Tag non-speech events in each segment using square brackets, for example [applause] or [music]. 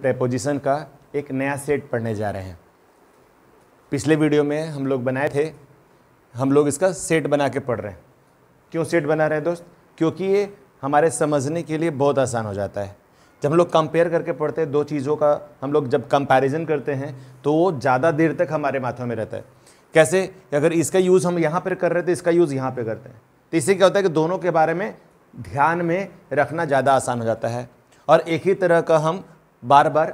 preposition का एक नया सेट पढ़ने जा रहे हैं पिछले वीडियो में हम लोग बनाए थे हम लोग इसका सेट बना के पढ़ रहे हैं क्यों सेट बना रहे हैं दोस्त क्योंकि ये हमारे समझने के लिए बहुत आसान हो जाता है जब हम लोग कंपेयर करके पढ़ते हैं दो चीज़ों का हम लोग जब कंपैरिजन करते हैं तो वो ज़्यादा देर तक हमारे माथों में रहता है कैसे अगर इसका यूज़ हम यहाँ पर कर रहे थे इसका यूज़ यहाँ पर करते हैं तो इससे क्या होता है कि दोनों के बारे में ध्यान में रखना ज़्यादा आसान हो जाता है और एक ही तरह का हम बार बार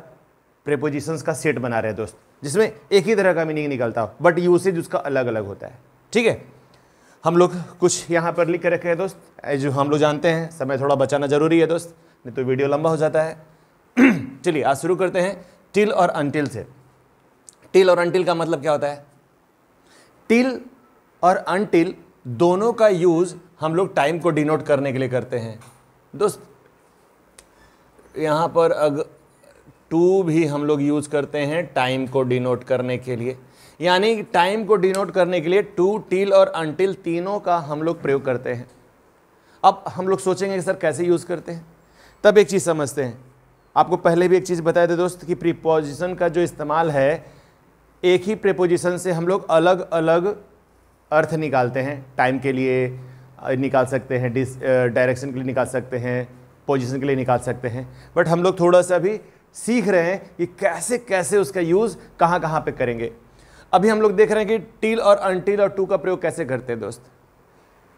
प्रेपोजिशंस का सेट बना रहे दोस्त जिसमें एक ही तरह का मीनिंग निकलता हो बट यूसेज उसका अलग अलग होता है ठीक है हम लोग कुछ यहाँ पर लिख के रखे हैं दोस्त जो हम लोग जानते हैं समय थोड़ा बचाना जरूरी है दोस्त नहीं तो वीडियो लंबा हो जाता है [clears throat] चलिए आज शुरू करते हैं टिल और अनटिल से टिल और अनटिल का मतलब क्या होता है टिल और अनटिल दोनों का यूज़ हम लोग टाइम को डिनोट करने के लिए करते हैं दोस्त यहाँ पर अग टू भी हम लोग यूज करते हैं टाइम को डिनोट करने के लिए यानी टाइम को डिनोट करने के लिए टू टिल और अनटिल तीनों का हम लोग प्रयोग करते हैं अब हम लोग सोचेंगे कि सर कैसे यूज़ करते हैं तब एक चीज़ समझते हैं आपको पहले भी एक चीज़ बताया था दोस्त कि प्रीपोजिशन का जो इस्तेमाल है एक ही प्रीपोजिशन से हम लोग अलग अलग अर्थ निकालते हैं टाइम के लिए निकाल सकते हैं डिस डायरेक्शन के लिए निकाल सकते हैं पोजिशन के लिए निकाल सकते हैं बट हम लोग थोड़ा सा भी सीख रहे हैं कि कैसे कैसे उसका यूज़ कहां कहां पे करेंगे अभी हम लोग देख रहे हैं कि टील और अनटील और टू का प्रयोग कैसे करते हैं दोस्त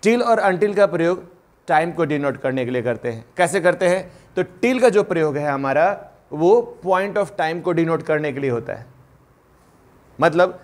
टील और अनटील का प्रयोग टाइम को डिनोट करने के लिए करते हैं कैसे करते हैं तो टील का जो प्रयोग है हमारा वो पॉइंट ऑफ टाइम को डिनोट करने के लिए होता है मतलब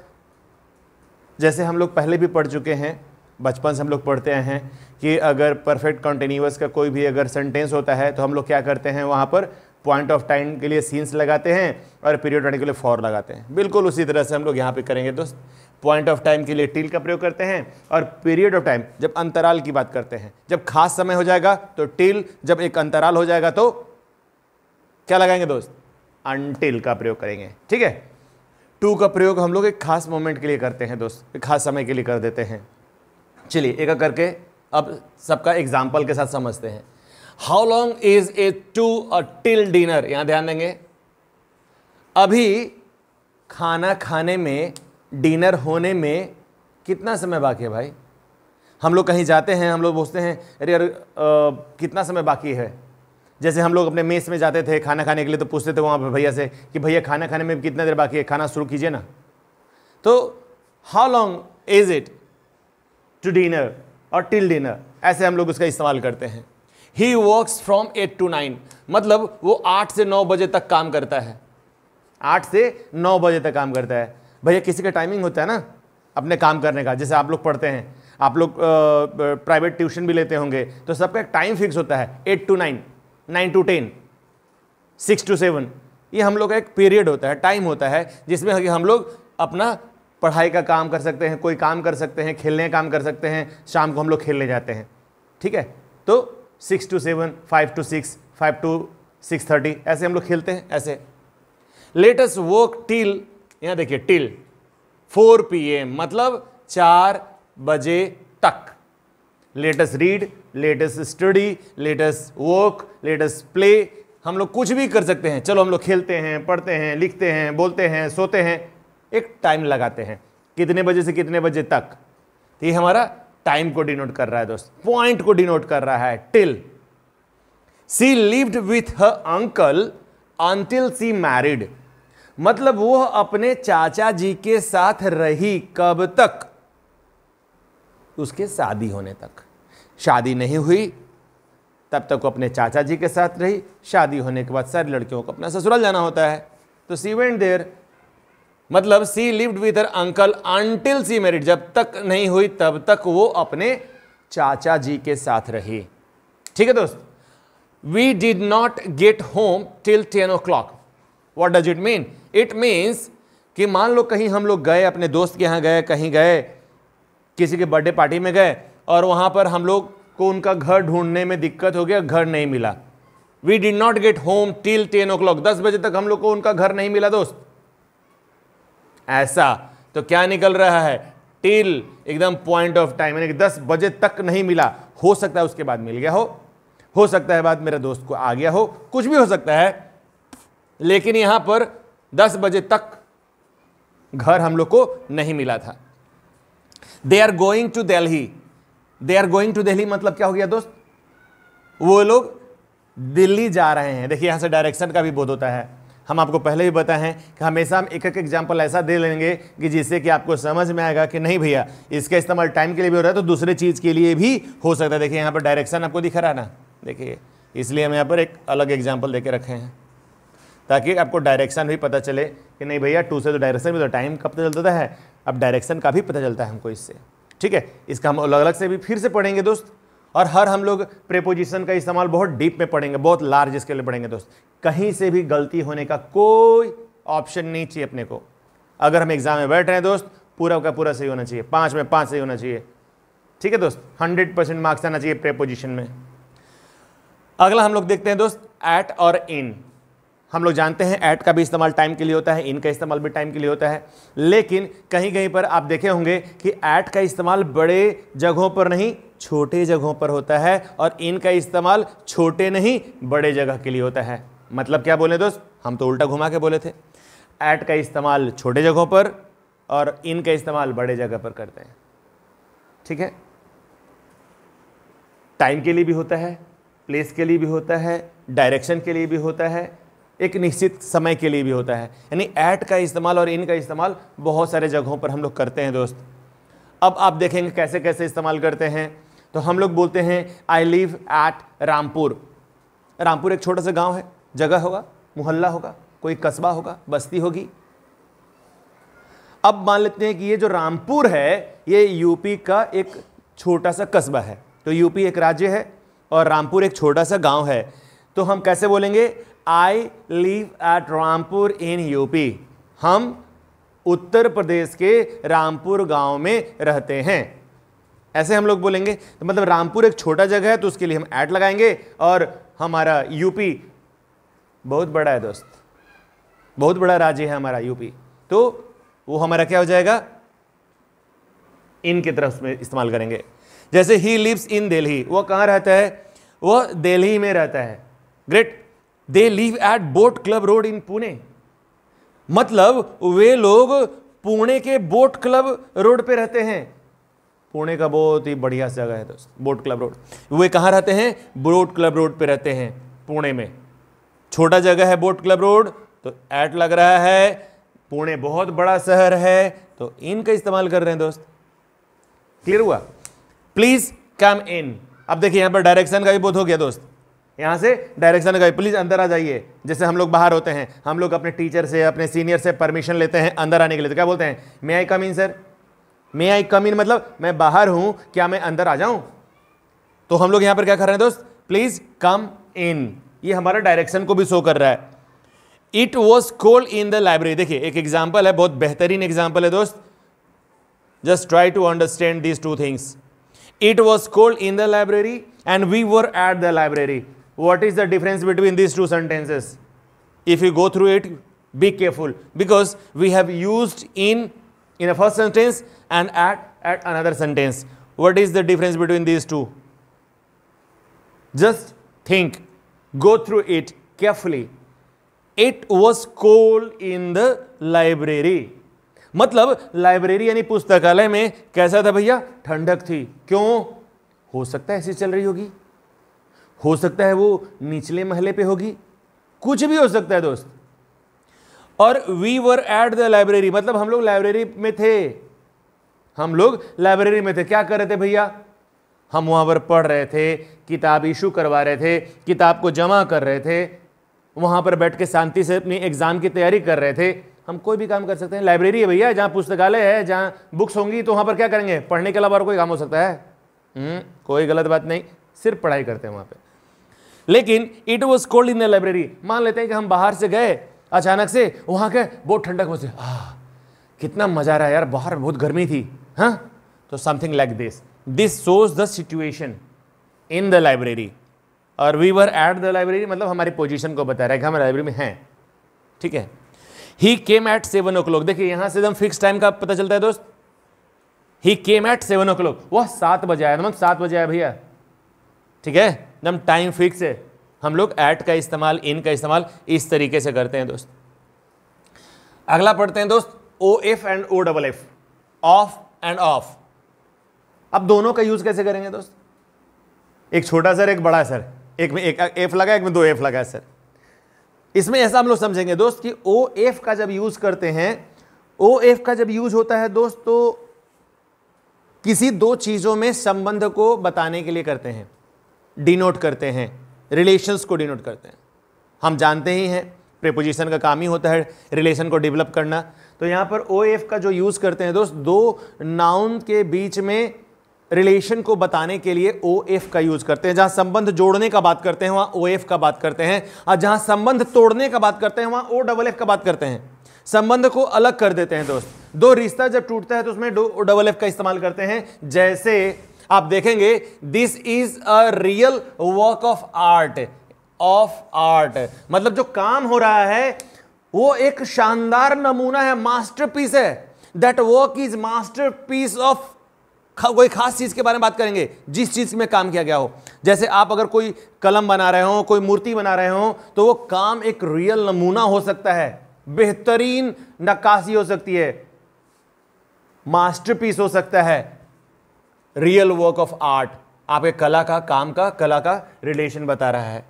जैसे हम लोग पहले भी पढ़ चुके हैं बचपन से हम लोग पढ़ते हैं कि अगर परफेक्ट कॉन्टिन्यूस का कोई भी अगर सेंटेंस होता है तो हम लोग क्या करते हैं वहाँ पर पॉइंट ऑफ टाइम के लिए सीन्स लगाते हैं और पीरियड टाइम के लिए फॉर लगाते हैं बिल्कुल उसी तरह से हम लोग यहाँ पे करेंगे दोस्त पॉइंट ऑफ टाइम के लिए टील का प्रयोग करते हैं और पीरियड ऑफ टाइम जब अंतराल की बात करते हैं जब खास समय हो जाएगा तो टील जब एक अंतराल हो जाएगा तो क्या लगाएंगे दोस्त अनटिल का प्रयोग करेंगे ठीक है टू का प्रयोग हम लोग एक खास मोमेंट के लिए करते हैं दोस्त एक खास समय के लिए कर देते हैं चलिए एक करके अब सबका एग्जाम्पल के साथ समझते हैं how long is a to a till dinner यहां ध्यान देंगे अभी खाना खाने में डिनर होने में कितना समय बाकी है भाई हम लोग कहीं जाते हैं हम लोग पूछते हैं अरे यार कितना समय बाकी है जैसे हम लोग अपने मेस में जाते थे खाना खाने के लिए तो पूछते थे वहाँ पर भैया से कि भैया खाना खाने में कितना देर बाकी है खाना शुरू कीजिए ना तो how long is it to dinner और टिल डिनर ऐसे हम लोग उसका इस्तेमाल करते हैं he works from eight to nine मतलब वो आठ से नौ बजे तक काम करता है आठ से नौ बजे तक काम करता है भैया किसी का टाइमिंग होता है ना अपने काम करने का जैसे आप लोग पढ़ते हैं आप लोग प्राइवेट ट्यूशन भी लेते होंगे तो सबका एक टाइम फिक्स होता है eight to nine nine to ten six to seven ये हम लोग का एक पीरियड होता है टाइम होता है जिसमें हम लोग अपना पढ़ाई का काम कर सकते हैं कोई काम कर सकते हैं खेलने का काम कर सकते हैं शाम को हम लोग खेलने जाते हैं ठीक है तो six to seven five to six five to six thirty ऐसे हम लोग खेलते हैं ऐसे लेटेस्ट वर्क टिल यहाँ देखिए टिल फोर पी एम मतलब चार बजे तक latest read latest study latest work latest play हम लोग कुछ भी कर सकते हैं चलो हम लोग खेलते हैं पढ़ते हैं लिखते हैं बोलते हैं सोते हैं एक टाइम लगाते हैं कितने बजे से कितने बजे तक तो ये हमारा टाइम को डिनोट कर रहा है दोस्त पॉइंट को डिनोट कर रहा है till she lived with her uncle until she married मतलब वह अपने चाचा जी के साथ रही कब तक उसके शादी होने तक शादी नहीं हुई तब तक वो अपने चाचा जी के साथ रही शादी होने के बाद सारी लड़कियों को अपना ससुराल जाना होता है तो सी वेंट देर मतलब she lived with her uncle until she married जब तक नहीं हुई तब तक वो अपने चाचा जी के साथ रही ठीक है दोस्त we did not get home till ten o'clock what does it mean it means कि मान लो कहीं हम लोग गए अपने दोस्त के यहाँ गए कहीं गए किसी के बर्थडे पार्टी में गए और वहाँ पर हम लोग को उनका घर ढूंढने में दिक्कत हो गया घर नहीं मिला we did not get home till ten o'clock दस बजे तक हम लोग को उनका घर नहीं मिला दोस्त ऐसा तो क्या निकल रहा है टिल एकदम पॉइंट ऑफ टाइम यानी कि दस बजे तक नहीं मिला हो सकता है उसके बाद मिल गया हो हो सकता है बाद मेरे दोस्त को आ गया हो कुछ भी हो सकता है लेकिन यहां पर दस बजे तक घर हम लोग को नहीं मिला था they are going to Delhi they are going to Delhi मतलब क्या हो गया दोस्त वो लोग दिल्ली जा रहे हैं देखिए यहां से डायरेक्शन का भी बोध होता है हम आपको पहले भी बताए हैं कि हमेशा हम एक एक एग्जाम्पल ऐसा दे लेंगे कि जिससे कि आपको समझ में आएगा कि नहीं भैया इसका इस्तेमाल टाइम के लिए भी हो रहा है तो दूसरे चीज़ के लिए भी हो सकता है देखिए यहाँ पर डायरेक्शन आपको दिखा रहा ना देखिए इसलिए हम यहाँ पर एक अलग एग्जाम्पल दे के रखे हैं ताकि आपको डायरेक्शन भी पता चले कि नहीं भैया टू से तो डायरेक्शन भी तो टाइम का पता चलता है अब डायरेक्शन का भी पता चलता है हमको इससे ठीक है इसका हम अलग अलग से भी फिर से पढ़ेंगे दोस्त और हर हम लोग प्रेपोजिशन का इस्तेमाल बहुत डीप में पढ़ेंगे बहुत लार्ज इसके लिए पढ़ेंगे दोस्त कहीं से भी गलती होने का कोई ऑप्शन नहीं चाहिए अपने को अगर हम एग्जाम में बैठ रहे हैं दोस्त पूरा का पूरा सही होना चाहिए पाँच में पाँच सही होना चाहिए ठीक है दोस्त हंड्रेड परसेंट मार्क्स आना चाहिए प्रेपोजिशन में अगला हम लोग देखते हैं दोस्त एट और इन हम लोग जानते हैं ऐट का भी इस्तेमाल टाइम के लिए होता है इन का इस्तेमाल भी टाइम के लिए होता है लेकिन कहीं कहीं पर आप देखे होंगे कि ऐट का इस्तेमाल बड़े जगहों पर नहीं छोटे जगहों पर होता है और इनका इस्तेमाल छोटे नहीं बड़े जगह के लिए होता है मतलब क्या बोले दोस्त हम तो उल्टा घुमा के बोले थे ऐट का इस्तेमाल छोटे जगहों पर और इनका इस्तेमाल बड़े जगह पर करते हैं ठीक है टाइम के लिए भी होता है प्लेस के लिए भी होता है डायरेक्शन के लिए भी होता है एक निश्चित समय के लिए भी होता है यानी ऐट का इस्तेमाल और इन का इस्तेमाल बहुत सारे जगहों पर हम लोग करते हैं दोस्त अब आप देखेंगे कैसे कैसे इस्तेमाल करते हैं तो हम लोग बोलते हैं I live at Rampur Rampur एक छोटा सा गांव है जगह होगा मोहल्ला होगा कोई कस्बा होगा बस्ती होगी अब मान लेते हैं कि ये जो रामपुर है ये यूपी का एक छोटा सा कस्बा है तो यूपी एक राज्य है और रामपुर एक छोटा सा गांव है तो हम कैसे बोलेंगे I live at Rampur in UP हम उत्तर प्रदेश के रामपुर गांव में रहते हैं ऐसे हम लोग बोलेंगे तो मतलब रामपुर एक छोटा जगह है तो उसके लिए हम ऐड लगाएंगे और हमारा यूपी बहुत बड़ा है दोस्त बहुत बड़ा राज्य है हमारा यूपी तो वो हमारा क्या हो जाएगा इनके तरफ में इस्तेमाल करेंगे जैसे ही लिव्स इन दिल्ली वह कहाँ रहता है वह दिल्ली में रहता है great they live at Boat Club Road in Pune मतलब वे लोग पुणे के बोट क्लब रोड पे रहते हैं पुणे का बहुत ही बढ़िया जगह है दोस्त बोट क्लब रोड वे कहाँ रहते हैं बोट क्लब रोड पे रहते हैं पुणे में छोटा जगह है बोट क्लब रोड तो ऐट लग रहा है पुणे बहुत बड़ा शहर है तो इनका इस्तेमाल कर रहे हैं दोस्त क्लियर हुआ प्लीज कम इन अब देखिए यहाँ पर डायरेक्शन का भी बहुत हो गया दोस्त यहाँ से डायरेक्शन का प्लीज़ अंदर आ जाइए जैसे हम लोग बाहर होते हैं हम लोग अपने टीचर से अपने सीनियर से परमिशन लेते हैं अंदर आने के लिए तो क्या बोलते हैं मे आई कम इन सर मे आई कम इन मतलब मैं बाहर हूं क्या मैं अंदर आ जाऊं तो हम लोग यहां पर क्या कर रहे हैं दोस्त प्लीज कम इन ये हमारा डायरेक्शन को भी शो कर रहा है it was cold in the library देखिए एक एग्जाम्पल है बहुत बेहतरीन एग्जाम्पल है दोस्त just try to understand these two things it was cold in the library and we were at the library what is the difference between these two sentences if you go through it be careful because we have use in in a first sentence and add at another sentence what is the difference between these two just think go through it carefully it was cold in the library मतलब library यानी पुस्तकालय में कैसा था भैया ठंडक थी क्यों हो सकता है ऐसी चल रही होगी हो सकता है वो निचले महले पे होगी कुछ भी हो सकता है दोस्त और we were at the library मतलब हम लोग लाइब्रेरी में थे हम लोग लाइब्रेरी में थे क्या कर रहे थे भैया हम वहां पर पढ़ रहे थे किताब इशू करवा रहे थे किताब को जमा कर रहे थे वहां पर बैठ के शांति से अपनी एग्ज़ाम की तैयारी कर रहे थे हम कोई भी काम कर सकते हैं लाइब्रेरी है भैया जहां पुस्तकालय है जहां बुक्स होंगी तो वहां पर क्या करेंगे पढ़ने के अलावा और कोई काम हो सकता है हम्म, कोई गलत बात नहीं सिर्फ पढ़ाई करते हैं वहां पर लेकिन it was cold in the library मान लेते हैं कि हम बाहर से गए अचानक से वहां के बहुत ठंडक मुझसे कितना मज़ा रहा यार बाहर बहुत गर्मी थी हाँ तो something like this this shows the situation in the library और we were at the library मतलब हमारी पोजिशन को बता रहा है कि हम लाइब्रेरी में हैं ठीक है he came at seven o'clock देखिए यहाँ से एकदम फिक्स टाइम का पता चलता है दोस्त he came at seven o'clock वह सात बजे आया मतलब सात बजे आया भैया ठीक है एकदम टाइम फिक्स है हम लोग एट का इस्तेमाल इन का इस्तेमाल इस तरीके से करते हैं दोस्त अगला पढ़ते हैं दोस्त O F and O double F of and off अब दोनों का यूज कैसे करेंगे दोस्त एक छोटा सर एक बड़ा सर एक में एक एफ लगा एक में दो एफ लगा सर इसमें ऐसा हम लोग समझेंगे दोस्त कि ओ एफ का जब यूज करते हैं ओ एफ का जब यूज होता है दोस्त तो किसी दो चीज़ों में संबंध को बताने के लिए करते हैं डिनोट करते हैं रिलेशंस को डिनोट करते हैं हम जानते ही हैं प्रेपोजिशन का काम ही होता है रिलेशन को डेवलप करना तो यहाँ पर ओ एफ का जो यूज़ करते हैं दोस्त दो नाउन के बीच में रिलेशन को बताने के लिए ओ एफ का यूज करते हैं जहां संबंध जोड़ने का बात करते हैं वहां ओ एफ का बात करते हैं और जहां संबंध तोड़ने का बात करते हैं वहां ओ डबल एफ का बात करते हैं संबंध को अलग कर देते हैं दोस्त दो रिश्ता जब टूटता है तो उसमें ओ डबल एफ का इस्तेमाल करते हैं जैसे आप देखेंगे this is a real work of art of art मतलब जो काम हो रहा है वो एक शानदार नमूना है मास्टरपीस है that work is masterpiece of कोई खास चीज़ के बारे में बात करेंगे जिस चीज़ में काम किया गया हो जैसे आप अगर कोई कलम बना रहे हो कोई मूर्ति बना रहे हो तो वो काम एक रियल नमूना हो सकता है बेहतरीन नक्काशी हो सकती है मास्टरपीस हो सकता है रियल वर्क ऑफ आर्ट आपके कला का काम का कला का रिलेशन बता रहा है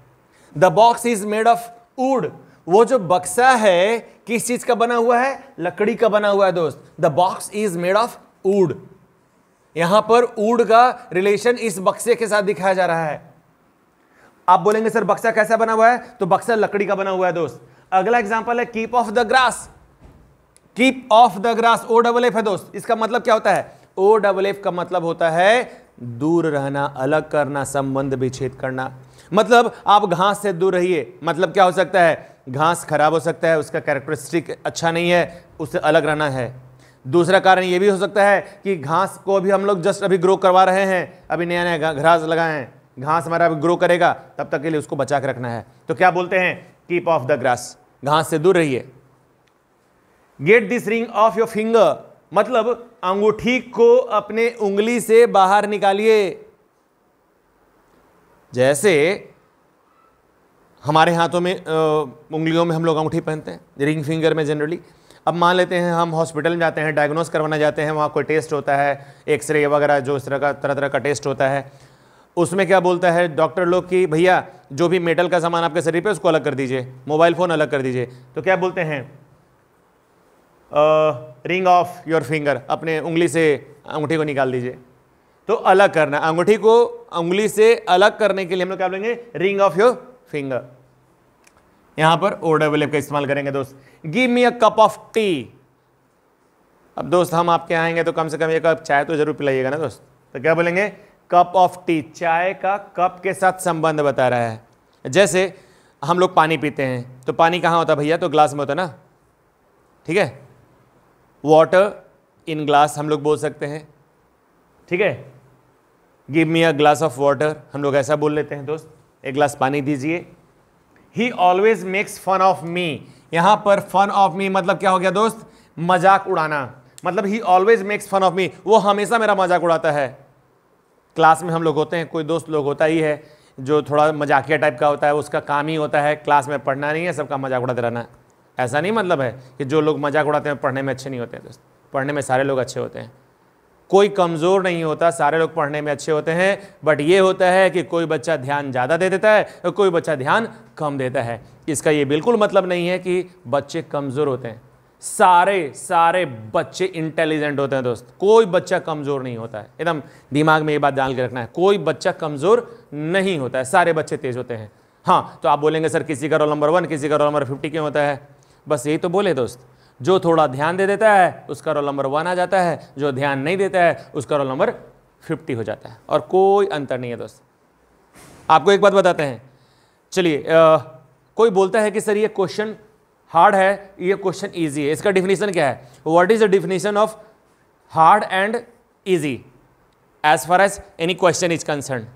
the box is made of wood वो जो बक्सा है किस चीज का बना हुआ है लकड़ी का बना हुआ है दोस्त the box is made of wood यहां पर ऊड का रिलेशन इस बक्से के साथ दिखाया जा रहा है आप बोलेंगे सर बक्सा कैसा बना हुआ है तो बक्सा लकड़ी का बना हुआ है दोस्त अगला एग्जाम्पल है keep off the grass keep off the grass O double F है दोस्त इसका मतलब क्या होता है ओ डबल एफ का मतलब होता है दूर रहना अलग करना संबंध विच्छेद करना मतलब आप घास से दूर रहिए मतलब क्या हो सकता है घास खराब हो सकता है उसका कैरेक्टरिस्टिक अच्छा नहीं है उससे अलग रहना है दूसरा कारण ये भी हो सकता है कि घास को अभी हम लोग जस्ट अभी ग्रो करवा रहे हैं अभी नया नया घास लगाए हैं घास हमारा अभी ग्रो करेगा तब तक के लिए उसको बचा के रखना है तो क्या बोलते हैं कीप ऑफ द ग्रास घास से दूर रहिए get this ring off your finger मतलब अंगूठी को अपने उंगली से बाहर निकालिए जैसे हमारे हाथों में उंगलियों में हम लोग अंगूठी पहनते हैं रिंग फिंगर में जनरली अब मान लेते हैं हम हॉस्पिटल में जाते हैं डायग्नोस करवाना जाते हैं वहाँ कोई टेस्ट होता है एक्सरे वगैरह जो इस तरह का तरह तरह का टेस्ट होता है उसमें क्या बोलता है डॉक्टर लोग कि भैया जो भी मेटल का सामान आपके शरीर पे उसको अलग कर दीजिए मोबाइल फ़ोन अलग कर दीजिए तो क्या बोलते हैं रिंग ऑफ योर फिंगर अपने उंगली से अंगूठी को निकाल दीजिए तो अलग करना अंगूठी को उंगली से अलग करने के लिए हम लोग क्या बोलेंगे रिंग ऑफ योर फिंगर यहां पर ओ डबल एफ का इस्तेमाल करेंगे दोस्त give me a cup of tea अब दोस्त हम आपके आएंगे तो कम से कम एक कप चाय तो जरूर पिलाइएगा ना दोस्त तो क्या बोलेंगे कप ऑफ टी चाय का कप के साथ संबंध बता रहा है जैसे हम लोग पानी पीते हैं तो पानी कहाँ होता भैया तो ग्लास में होता ना ठीक है वाटर इन ग्लास हम लोग बोल सकते हैं ठीक है give me a glass of water हम लोग ऐसा बोल लेते हैं दोस्त एक ग्लास पानी दीजिए he always makes fun of me यहाँ पर फन ऑफ मी मतलब क्या हो गया दोस्त मजाक उड़ाना मतलब he always makes fun of me वो हमेशा मेरा मजाक उड़ाता है क्लास में हम लोग होते हैं कोई दोस्त लोग होता ही है जो थोड़ा मजाकिया टाइप का होता है उसका काम ही होता है क्लास में पढ़ना नहीं है सबका मजाक उड़ाते रहना ऐसा नहीं मतलब है कि जो लोग मजाक उड़ाते हैं पढ़ने में अच्छे नहीं होते हैं दोस्त पढ़ने में सारे लोग अच्छे होते हैं कोई कमज़ोर नहीं होता सारे लोग पढ़ने में अच्छे होते हैं बट ये होता है कि कोई बच्चा ध्यान ज़्यादा दे देता है और कोई बच्चा ध्यान कम देता है इसका ये बिल्कुल मतलब नहीं है कि बच्चे कमज़ोर होते हैं सारे सारे बच्चे इंटेलिजेंट होते हैं दोस्त कोई बच्चा कमज़ोर नहीं होता है एकदम दिमाग में ये बात डाल के रखना है कोई बच्चा कमज़ोर नहीं होता है सारे बच्चे तेज़ होते हैं हाँ तो आप बोलेंगे सर किसी का रोल नंबर वन किसी का रोल नंबर फिफ्टी क्यों होता है बस यही तो बोले दोस्त जो थोड़ा ध्यान दे देता है उसका रोल नंबर वन आ जाता है जो ध्यान नहीं देता है उसका रोल नंबर फिफ्टी हो जाता है और कोई अंतर नहीं है दोस्त आपको एक बात बताते हैं चलिए कोई बोलता है कि सर ये क्वेश्चन हार्ड है ये क्वेश्चन ईजी है इसका डिफिनीशन क्या है what is the definition of hard and easy as far as any question is concern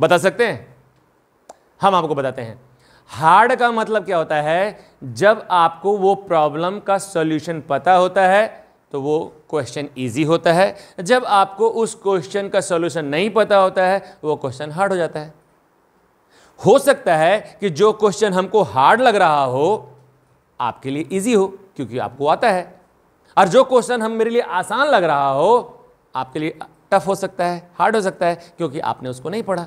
बता सकते हैं हम आपको बताते हैं हार्ड का मतलब क्या होता है जब आपको वो प्रॉब्लम का सॉल्यूशन पता होता है तो वो क्वेश्चन इजी होता है जब आपको उस क्वेश्चन का सॉल्यूशन नहीं पता होता है वो क्वेश्चन हार्ड हो जाता है हो सकता है कि जो क्वेश्चन हमको हार्ड लग रहा हो आपके लिए इजी हो क्योंकि आपको आता है और जो क्वेश्चन हम मेरे लिए आसान लग रहा हो आपके लिए टफ हो सकता है हार्ड हो सकता है क्योंकि आपने उसको नहीं पढ़ा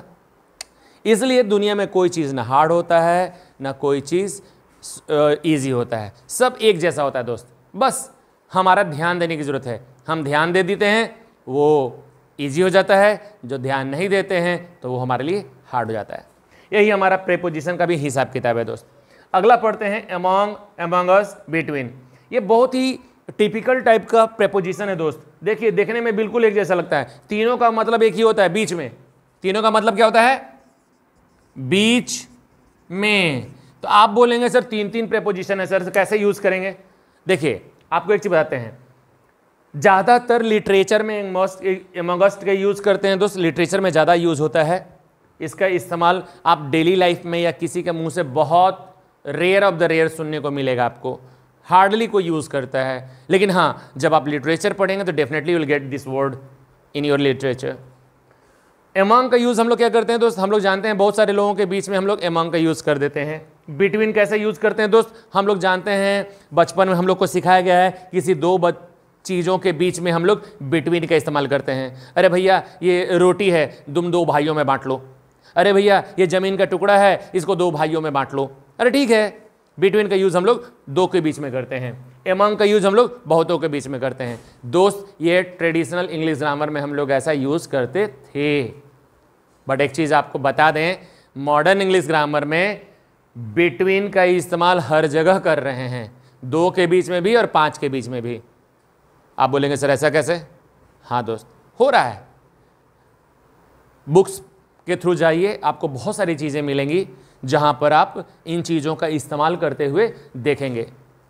इसलिए दुनिया में कोई चीज़ ना हार्ड होता है ना कोई चीज़ ईजी होता है सब एक जैसा होता है दोस्त बस हमारा ध्यान देने की ज़रूरत है हम ध्यान दे देते हैं वो ईजी हो जाता है जो ध्यान नहीं देते हैं तो वो हमारे लिए हार्ड हो जाता है यही हमारा प्रेपोजिशन का भी हिसाब किताब है दोस्त अगला पढ़ते हैं एमोंग एमोंगस बिटवीन ये बहुत ही टिपिकल टाइप का प्रेपोजिशन है दोस्त देखिए देखने में बिल्कुल एक जैसा लगता है तीनों का मतलब एक ही होता है बीच में तीनों का मतलब क्या होता है बीच में तो आप बोलेंगे सर तीन तीन प्रेपोजिशन है सर कैसे यूज़ करेंगे देखिए आपको एक चीज़ बताते हैं ज़्यादातर लिटरेचर में एमोगस्ट के यूज़ करते हैं तो लिटरेचर में ज़्यादा यूज़ होता है इसका इस्तेमाल आप डेली लाइफ में या किसी के मुंह से बहुत रेयर ऑफ द रेयर सुनने को मिलेगा आपको हार्डली कोई यूज़ करता है लेकिन हाँ जब आप लिटरेचर पढ़ेंगे तो definitely will get this word in your literature among का यूज़ हम लोग क्या करते हैं दोस्त हम लोग जानते हैं बहुत सारे लोगों के बीच में हम लोग एमोंग का यूज़ कर देते हैं बिटवीन कैसे यूज करते हैं दोस्त हम लोग जानते हैं बचपन में हम लोग को सिखाया गया है किसी दो चीज़ों के बीच में हम लोग बिटवीन का इस्तेमाल करते हैं अरे भैया ये रोटी है तुम दो भाइयों में बांट लो अरे भैया ये ज़मीन का टुकड़ा है इसको दो भाइयों में बांट लो अरे ठीक है बिटवीन का यूज़ हम लोग दो के बीच में करते हैं एमंग का यूज़ हम लोग बहुतों के बीच में करते हैं दोस्त ये ट्रेडिशनल इंग्लिश ग्रामर में हम लोग ऐसा यूज़ करते थे बट एक चीज़ आपको बता दें मॉडर्न इंग्लिश ग्रामर में बिटवीन का इस्तेमाल हर जगह कर रहे हैं दो के बीच में भी और पाँच के बीच में भी आप बोलेंगे सर ऐसा कैसे हाँ दोस्त हो रहा है बुक्स के थ्रू जाइए आपको बहुत सारी चीज़ें मिलेंगी जहाँ पर आप इन चीज़ों का इस्तेमाल करते हुए देखेंगे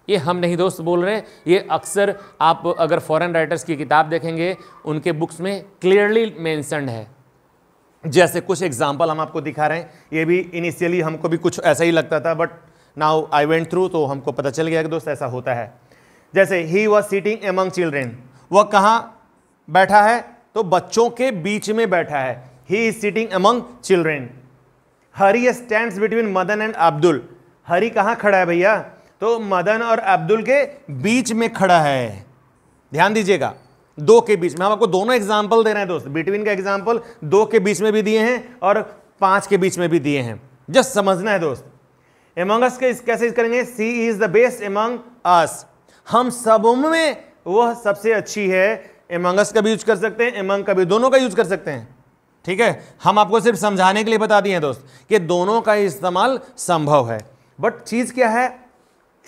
ये हम नहीं दोस्त बोल रहे हैं ये अक्सर आप अगर फॉरेन राइटर्स की किताब देखेंगे उनके बुक्स में क्लियरली मैंसनड है जैसे कुछ एग्जाम्पल हम आपको दिखा रहे हैं ये भी इनिशियली हमको भी कुछ ऐसा ही लगता था but now I went through तो हमको पता चल गया कि दोस्त ऐसा होता है जैसे he was sitting among children वह कहाँ बैठा है तो बच्चों के बीच में बैठा है he is sitting among children Hari stand between Madan and Abdul Hari कहाँ खड़ा है भैया तो मदन और अब्दुल के बीच में खड़ा है ध्यान दीजिएगा दो के बीच में हम आपको दोनों एग्जाम्पल दे रहे हैं दोस्त बिटवीन का एग्जाम्पल दो के बीच में भी दिए हैं और पांच के बीच में भी दिए हैं जस्ट समझना है दोस्त एमंग अस के कैसे करेंगे she is the best among us हम सब में वह सबसे अच्छी है एमंग अस का भी यूज कर सकते हैं एमंग का भी दोनों का यूज कर सकते हैं ठीक है हम आपको सिर्फ समझाने के लिए बता दिए हैं दोस्त कि दोनों का इस्तेमाल संभव है बट चीज़ क्या है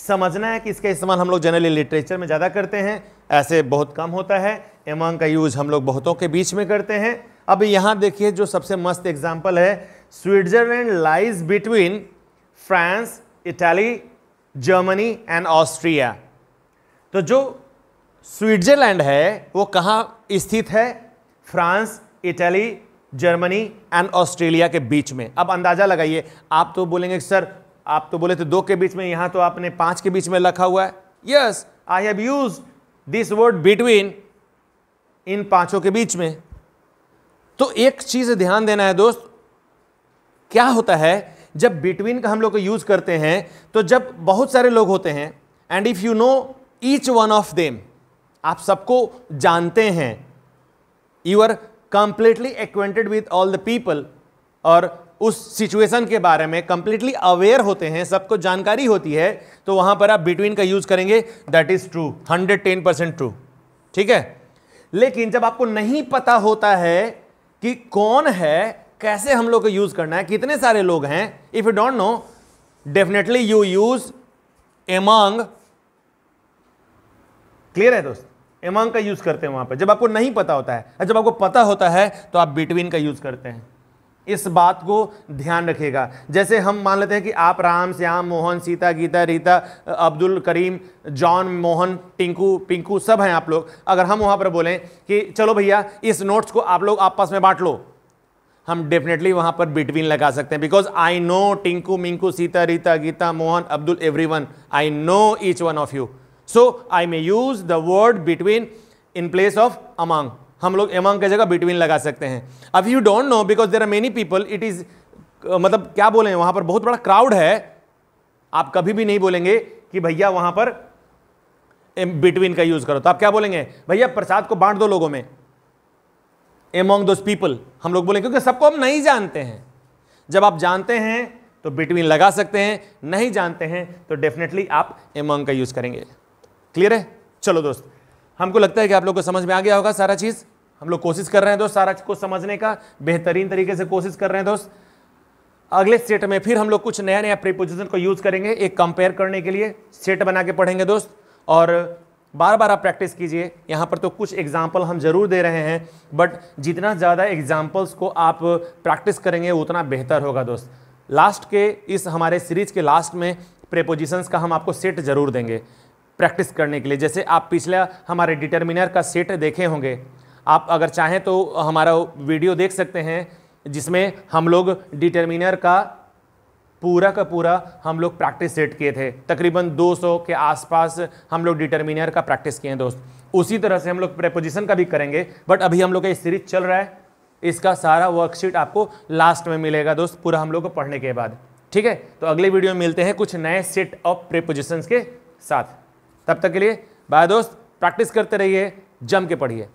समझना है कि इसका इस्तेमाल हम लोग जनरली लिटरेचर में ज़्यादा करते हैं ऐसे बहुत कम होता है एमंग का यूज़ हम लोग बहुतों के बीच में करते हैं अब यहाँ देखिए जो सबसे मस्त एग्जाम्पल है Switzerland lies between France Italy Germany and Austria तो जो स्विट्जरलैंड है वो कहाँ स्थित है France Italy Germany and Australia के बीच में अब अंदाज़ा लगाइए आप तो बोलेंगे सर आप तो बोले थे दो के बीच में यहां तो आपने पांच के बीच में लिखा हुआ है yes I have use this word between इन पांचों के बीच में तो एक चीज़ ध्यान देना है दोस्त क्या होता है जब बिटवीन का हम लोग यूज़ करते हैं तो जब बहुत सारे लोग होते हैं and if you know each one of them आप सबको जानते हैं you are completely acquainted with all the people और उस सिचुएशन के बारे में कंप्लीटली अवेयर होते हैं सबको जानकारी होती है तो वहां पर आप बिटवीन का यूज़ करेंगे that is true hundred ten percent true ठीक है लेकिन जब आपको नहीं पता होता है कि कौन है कैसे हम लोग को यूज़ करना है कितने सारे लोग हैं if you don't know definitely you use among clear है दोस्त एमंग का यूज़ करते हैं वहां पर जब आपको नहीं पता होता है जब आपको पता होता है तो आप बिटवीन का यूज़ करते हैं इस बात को ध्यान रखेगा जैसे हम मान लेते हैं कि आप राम श्याम मोहन सीता गीता रीता अब्दुल करीम जॉन मोहन टिंकू पिंकू सब हैं आप लोग अगर हम वहाँ पर बोलें कि चलो भैया इस नोट्स को आप लोग आपस में बांट लो हम डेफिनेटली वहाँ पर बिटवीन लगा सकते हैं because I know Tinku Minku Sita Rita Gita Mohan Abdul every one I know each one of you so I may use the word between in place of among हम लोग एमॉन्ग की जगह बिटवीन लगा सकते हैं अब you don't know because there are many people it is मतलब क्या बोले वहां पर बहुत बड़ा क्राउड है आप कभी भी नहीं बोलेंगे कि भैया वहां पर बिटवीन का यूज़ करो तो आप क्या बोलेंगे भैया प्रसाद को बांट दो लोगों में एमोंग दोज पीपल हम लोग बोलेंगे क्योंकि सबको हम नहीं जानते हैं जब आप जानते हैं तो बिटवीन लगा सकते हैं नहीं जानते हैं तो डेफिनेटली आप एमोंग का यूज़ करेंगे क्लियर है चलो दोस्त हमको लगता है कि आप लोग को समझ में आ गया होगा सारा चीज़ हम लोग कोशिश कर रहे हैं दोस्त सारा को समझने का बेहतरीन तरीके से कोशिश कर रहे हैं दोस्त अगले सेट में फिर हम लोग कुछ नया नया प्रीपोजिशन को यूज़ करेंगे एक कंपेयर करने के लिए सेट बना के पढ़ेंगे दोस्त और बार बार आप प्रैक्टिस कीजिए यहाँ पर तो कुछ एग्जाम्पल हम ज़रूर दे रहे हैं बट जितना ज़्यादा एग्जाम्पल्स को आप प्रैक्टिस करेंगे उतना बेहतर होगा दोस्त लास्ट के इस हमारे सीरीज के लास्ट में प्रेपोजिशंस का हम आपको सेट ज़रूर देंगे प्रैक्टिस करने के लिए जैसे आप पिछला हमारे डिटर्मिनर का सेट देखे होंगे आप अगर चाहें तो हमारा वीडियो देख सकते हैं जिसमें हम लोग डिटर्मिनर का पूरा का पूरा हम लोग प्रैक्टिस सेट किए थे तकरीबन 200 के आसपास हम लोग डिटर्मिनर का प्रैक्टिस किए हैं दोस्त उसी तरह से हम लोग प्रेपोजिशन का भी करेंगे बट अभी हम लोग का ये सीरीज चल रहा है इसका सारा वर्कशीट आपको लास्ट में मिलेगा दोस्त पूरा हम लोग को पढ़ने के बाद ठीक है तो अगले वीडियो में मिलते हैं कुछ नए सेट ऑफ प्रेपोजिशंस के साथ तब तक के लिए बाय दोस्त प्रैक्टिस करते रहिए जम के पढ़िए